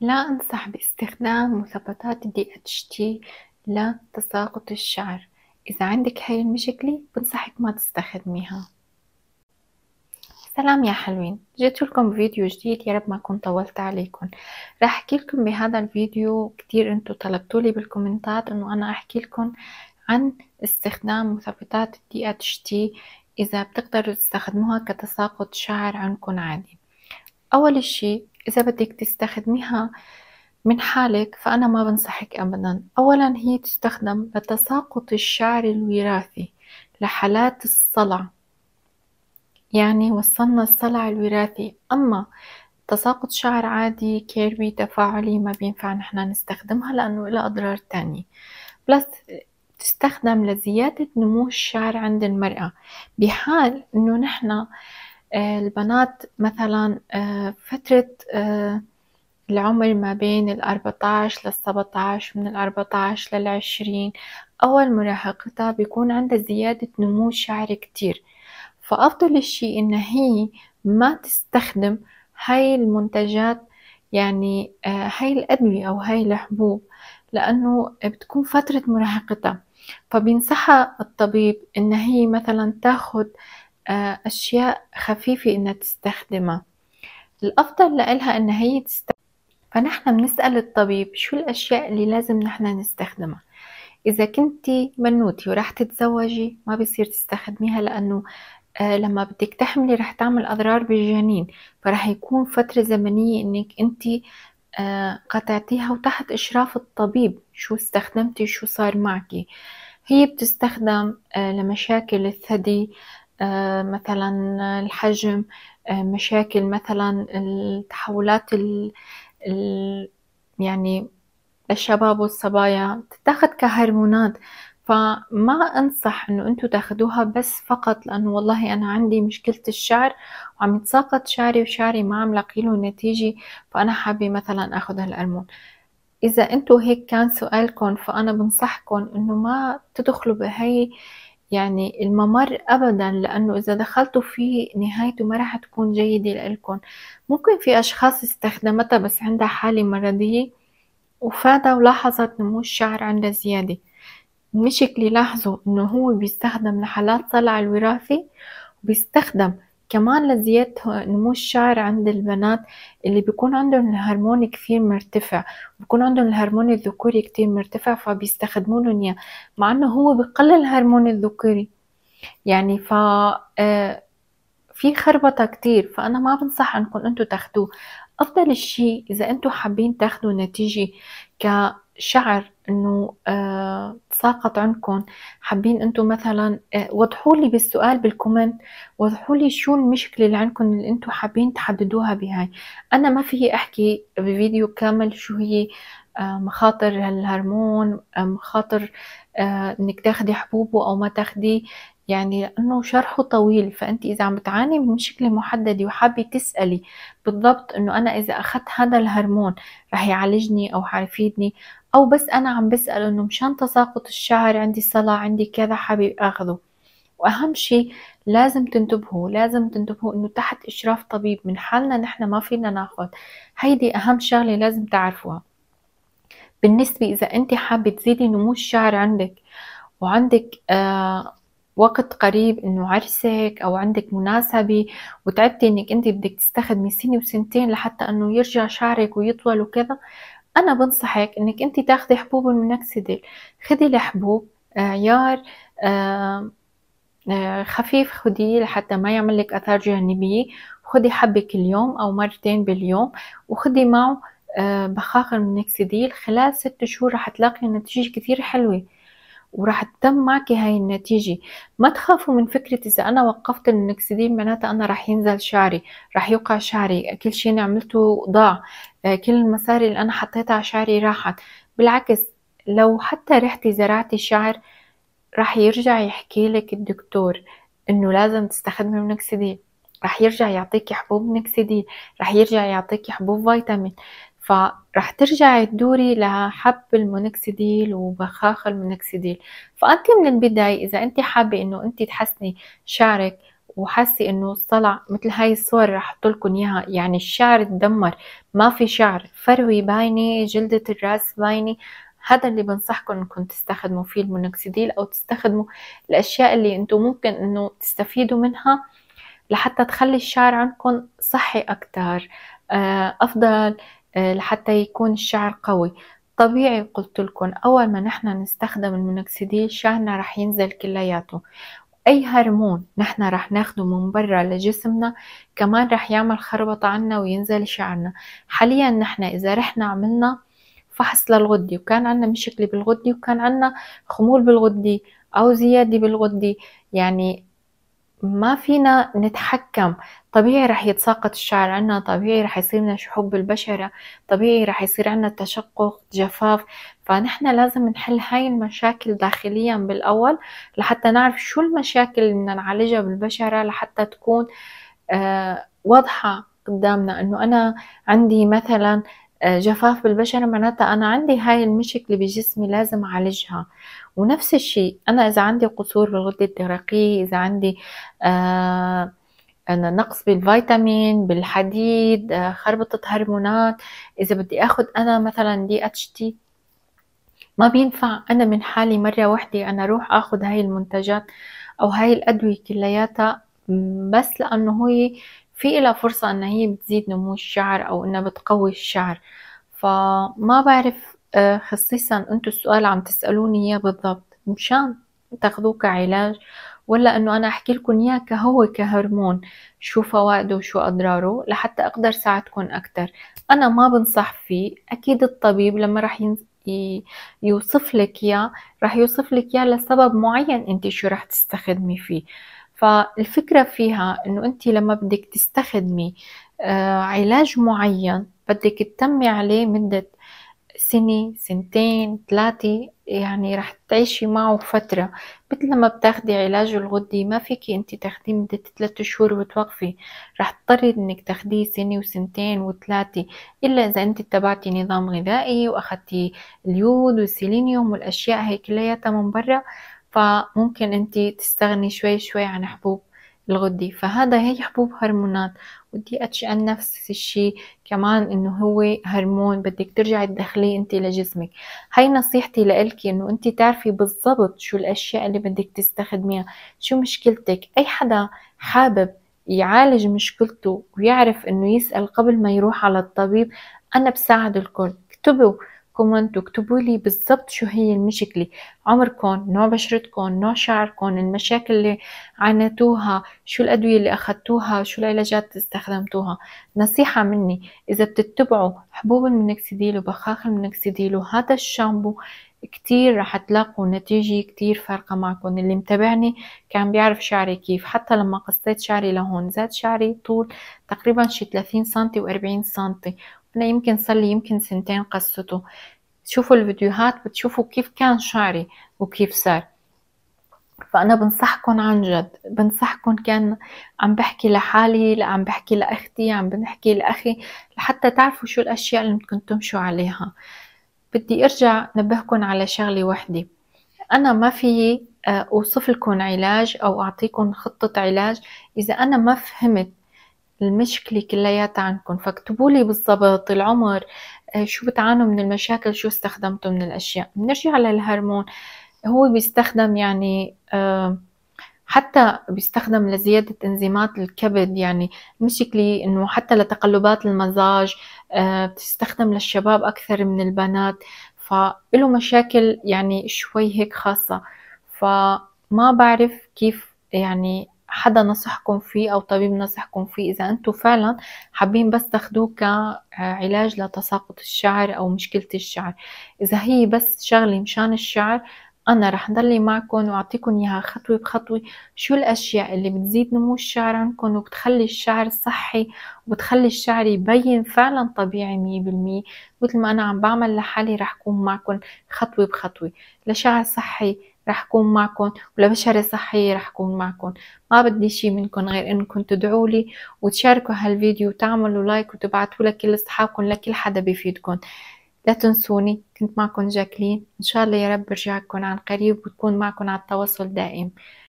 لا أنصح باستخدام مثبطات اتش تي لتساقط الشعر إذا عندك هاي المشكلة بنصحك ما تستخدميها سلام يا حلوين جيت لكم بفيديو جديد يا رب ما كنت طولت عليكم راح احكي لكم بهذا الفيديو كتير انتو طلبتولي بالكومنتات انه انا احكي لكم عن استخدام مثبطات الدي اتش تي اذا بتقدروا تستخدموها كتساقط شعر عندكم عادي اول شيء إذا بدك تستخدميها من حالك فأنا ما بنصحك أبدا أولا هي تستخدم لتساقط الشعر الوراثي لحالات الصلع يعني وصلنا الصلع الوراثي أما تساقط شعر عادي كيربي تفاعلي ما بينفع نحنا نستخدمها لأنه إلى أضرار تانية بلس تستخدم لزيادة نمو الشعر عند المرأة بحال أنه نحنا آه، البنات مثلا آه، فترة آه، العمر ما بين الأربعتاش للسبعتاش من الأربعتاش للعشرين أول مراهقتها بيكون عندها زيادة نمو شعر كتير فأفضل الشيء إن هي ما تستخدم هاي المنتجات يعني هاي الأدوية أو هاي الحبوب لأنه بتكون فترة مراهقتها فبينصحها الطبيب إن هي مثلا تاخد آه، أشياء خفيفة إنها تستخدمها الأفضل لإلها إن هي تستخدم فنحن بنسأل الطبيب شو الأشياء اللي لازم نحن نستخدمها إذا كنتي منوتي وراح تتزوجي ما بصير تستخدميها لأنه آه، لما بدك تحملي رح تعمل أضرار بالجنين فرح يكون فترة زمنية إنك أنت آه، قطعتيها وتحت إشراف الطبيب شو استخدمتي شو صار معك هي بتستخدم لمشاكل الثدي آه، مثلا الحجم آه، مشاكل مثلا التحولات ال ال يعني الشباب والصبايا تتاخذ كهرمونات فما انصح انه انتم تاخذوها بس فقط لانه والله انا عندي مشكله الشعر وعم يتساقط شعري وشعري ما عم لاقي له نتيجه فانا حابه مثلا اخذ هالهرمون اذا انتم هيك كان سؤالكم فانا بنصحكم انه ما تدخلوا بهي يعني الممر ابدا لانه اذا دخلتوا فيه نهايته ما راح تكون جيده لإلكم ممكن في اشخاص استخدمتها بس عندها حاله مرضيه وفادها ولاحظت نمو الشعر عندها زياده المشكله لاحظوا انه هو بيستخدم لحالات صلع الوراثي وبيستخدم كمان لزيادة نمو الشعر عند البنات اللي بيكون عندهم الهرمون كثير مرتفع بيكون عندهم الهرمون الذكوري كثير مرتفع فبيستخدموا لهم اياه مع انه هو بقلل الهرمون الذكوري يعني ف آه، في خربطة كتير فأنا ما بنصح أنكم انتم تاخدوه أفضل الشيء إذا انتم حابين تاخذوا نتيجة كشعر انه آه تساقط عندكم حابين انتم مثلا آه وضحوا لي بالسؤال بالكومنت وضحوا لي شو المشكله اللي عندكم اللي انتم حابين تحددوها بهاي انا ما فيي احكي بفيديو كامل شو هي آه، مخاطر الهرمون آه، مخاطر آه، انك تاخدي حبوبه او ما تاخديه يعني لانه شرحه طويل فانت اذا عم بتعاني من مشكله محدده وحابه تسالي بالضبط انه انا اذا اخذت هذا الهرمون رح يعالجني او حيفيدني او بس انا عم بسال انه مشان تساقط الشعر عندي صلع عندي كذا حابب اخذه واهم شيء لازم تنتبهوا لازم تنتبهوا انه تحت اشراف طبيب من حالنا نحن ما فينا ناخذ هيدي اهم شغله لازم تعرفوها بالنسبة إذا أنت حابة تزيدي نمو الشعر عندك وعندك آه وقت قريب انه عرسك او عندك مناسبة وتعبتي انك انت بدك تستخدمي سنة وسنتين لحتى انه يرجع شعرك ويطول وكذا انا بنصحك انك انت تاخدي حبوب المنكسدل خدي الحبوب عيار آه،, آه آه خفيف خديه لحتى ما يعمل لك اثار جانبية خدي حبة كل يوم او مرتين باليوم وخدي معه آه، بخاخ المنكسيديل خلال ست شهور راح تلاقي نتيجة كثير حلوة وراح تتم معك هاي النتيجة ما تخافوا من فكرة إذا أنا وقفت المنكسيديل معناتها أنا راح ينزل شعري راح يوقع شعري كل شيء أنا عملته ضاع آه، كل المساري اللي أنا حطيتها على شعري راحت بالعكس لو حتى رحتي زرعتي شعر راح يرجع يحكي لك الدكتور إنه لازم تستخدمي منكسيديل راح يرجع يعطيكي حبوب نكسيدين راح يرجع يعطيكي حبوب فيتامين فرح ترجعي تدوري لحب المونكسيديل وبخاخ المونكسيديل فأنت من البداية إذا أنت حابة إنه أنت تحسني شعرك وحاسه انه طلع مثل هاي الصور رح لكم اياها يعني الشعر تدمر ما في شعر فروي باينه جلده الراس باينه هذا اللي بنصحكم انكم تستخدموا فيه المونوكسيديل او تستخدموا الاشياء اللي انتم ممكن انه تستفيدوا منها لحتى تخلي الشعر عندكم صحي اكتر آه، افضل آه، لحتى يكون الشعر قوي طبيعي قلت لكم اول ما نحن نستخدم المينوكسيديل شعرنا رح ينزل كلياته اي هرمون نحن رح ناخده من برا لجسمنا كمان رح يعمل خربطة عنا وينزل شعرنا حاليا نحن اذا رحنا عملنا فحص للغدي وكان عنا مشكلة بالغدي وكان عنا خمول بالغدي او زيادة بالغدي يعني ما فينا نتحكم طبيعي رح يتساقط الشعر عنا طبيعي رح يصير لنا شحوب بالبشرة طبيعي رح يصير عنا تشقق جفاف فنحن لازم نحل هاي المشاكل داخليا بالأول لحتى نعرف شو المشاكل اللي بدنا نعالجها بالبشرة لحتى تكون آه واضحة قدامنا انه انا عندي مثلا آه، جفاف بالبشرة معناتها انا عندي هاي المشكلة بجسمي لازم اعالجها ونفس الشيء انا اذا عندي قصور بالغده الدرقيه اذا عندي آه أنا نقص بالفيتامين بالحديد آه خربطة هرمونات إذا بدي أخذ أنا مثلا دي اتش تي ما بينفع أنا من حالي مرة وحدة أنا أروح أخذ هاي المنتجات أو هاي الأدوية كلياتها بس لأنه هي في إلها فرصة أن هي بتزيد نمو الشعر أو أنها بتقوي الشعر فما بعرف خصيصا أه، انتو السؤال عم تسألوني اياه بالضبط مشان تاخذوه كعلاج ولا انه انا احكي لكم اياه كهو كهرمون شو فوائده وشو اضراره لحتى اقدر ساعدكم اكثر انا ما بنصح فيه اكيد الطبيب لما راح يوصف لك اياه راح يوصف لك اياه لسبب معين انت شو راح تستخدمي فيه فالفكرة فيها انه انت لما بدك تستخدمي أه، علاج معين بدك تتمي عليه مدة سنة سنتين ثلاثة يعني رح تعيشي معه فترة مثل لما بتاخدي علاج الغدة ما فيكي انت تاخديه مدة ثلاثة شهور وتوقفي رح تضطري انك تاخديه سنة وسنتين وثلاثة الا اذا انت اتبعتي نظام غذائي واخدتي اليود والسيلينيوم والاشياء هي كلياتها من برا فممكن انت تستغني شوي شوي عن حبوب الغدي فهذا هي حبوب هرمونات ودي اتش ان نفس الشيء كمان انه هو هرمون بدك ترجعي تدخليه انت لجسمك هاي نصيحتي لإلك انه انت تعرفي بالضبط شو الاشياء اللي بدك تستخدميها شو مشكلتك اي حدا حابب يعالج مشكلته ويعرف انه يسأل قبل ما يروح على الطبيب انا بساعد الكل اكتبوا كومن واكتبوا لي بالضبط شو هي المشكلة عمركم نوع بشرتكم نوع شعركم المشاكل اللي عانيتوها شو الأدوية اللي أخذتوها شو العلاجات اللي استخدمتوها نصيحة مني إذا بتتبعوا حبوب المنكسديل وبخاخ المنكسديل وهذا الشامبو كتير رح تلاقوا نتيجة كتير فارقة معكم اللي متابعني كان بيعرف شعري كيف حتى لما قصيت شعري لهون زاد شعري طول تقريبا شي 30 سنتي و40 سنتي انا يمكن صار لي يمكن سنتين قصته تشوفوا الفيديوهات بتشوفوا كيف كان شعري وكيف صار فانا بنصحكم عن جد بنصحكم كان عم بحكي لحالي عم بحكي لاختي عم بنحكي لاخي لحتى تعرفوا شو الاشياء اللي ممكن تمشوا عليها بدي ارجع نبهكم على شغله وحده انا ما في آه، اوصف لكم علاج او اعطيكم خطه علاج اذا انا ما فهمت المشكلة كلياتها عندكم فاكتبوا لي بالضبط العمر آه، شو بتعانوا من المشاكل شو استخدمتوا من الأشياء بنرجع الهرمون هو بيستخدم يعني آه، حتى بيستخدم لزيادة انزيمات الكبد يعني مشكلة انه حتى لتقلبات المزاج آه، بتستخدم للشباب أكثر من البنات فله مشاكل يعني شوي هيك خاصة فما بعرف كيف يعني حدا نصحكم فيه او طبيب نصحكم فيه اذا انتم فعلا حابين بس تاخدوه كعلاج لتساقط الشعر او مشكله الشعر اذا هي بس شغله مشان الشعر انا رح ضلي معكم واعطيكم اياها خطوه بخطوه شو الاشياء اللي بتزيد نمو الشعر عندكم وبتخلي الشعر صحي وبتخلي الشعر يبين فعلا طبيعي 100% مثل ما انا عم بعمل لحالي رح كون معكم خطوه بخطوه لشعر صحي رح كون معكم ولبشرة صحية رح كون معكم ما بدي شي منكم غير إنكم تدعوا لي وتشاركوا هالفيديو وتعملوا لايك وتبعتوا لكل أصحابكم لكل حدا بيفيدكم لا تنسوني كنت معكم جاكلين إن شاء الله يا رب برجعكم عن قريب وتكون معكم على التواصل دائم